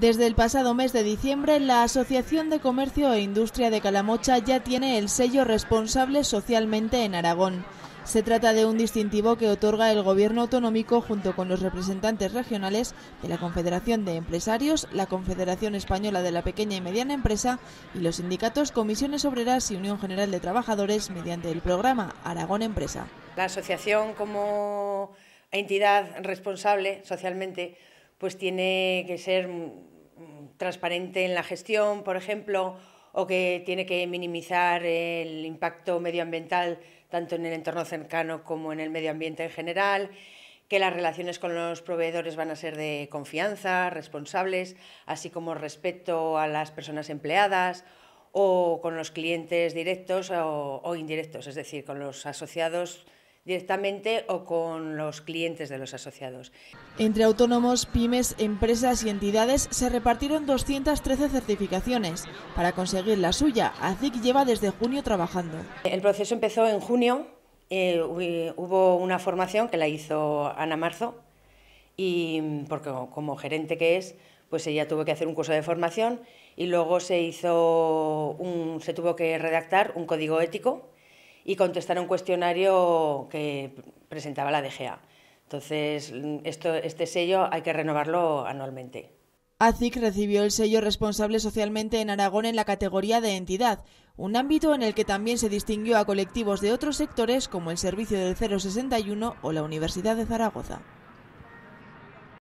Desde el pasado mes de diciembre, la Asociación de Comercio e Industria de Calamocha ya tiene el sello responsable socialmente en Aragón. Se trata de un distintivo que otorga el Gobierno autonómico junto con los representantes regionales de la Confederación de Empresarios, la Confederación Española de la Pequeña y Mediana Empresa y los sindicatos Comisiones Obreras y Unión General de Trabajadores mediante el programa Aragón Empresa. La asociación como entidad responsable socialmente pues tiene que ser mm, mm, transparente en la gestión, por ejemplo, o que tiene que minimizar el impacto medioambiental tanto en el entorno cercano como en el medio ambiente en general, que las relaciones con los proveedores van a ser de confianza, responsables, así como respeto a las personas empleadas o con los clientes directos o indirectos, es decir, con los asociados directamente o con los clientes de los asociados. Entre autónomos, pymes, empresas y entidades se repartieron 213 certificaciones. Para conseguir la suya, ACIC lleva desde junio trabajando. El proceso empezó en junio, eh, hubo una formación que la hizo Ana Marzo, y porque como gerente que es, pues ella tuvo que hacer un curso de formación y luego se hizo se tuvo que redactar un código ético y contestar un cuestionario que presentaba la DGA. Entonces, este sello hay que renovarlo anualmente. ACIC recibió el sello responsable socialmente en Aragón en la categoría de entidad, un ámbito en el que también se distinguió a colectivos de otros sectores como el servicio del 061 o la Universidad de Zaragoza.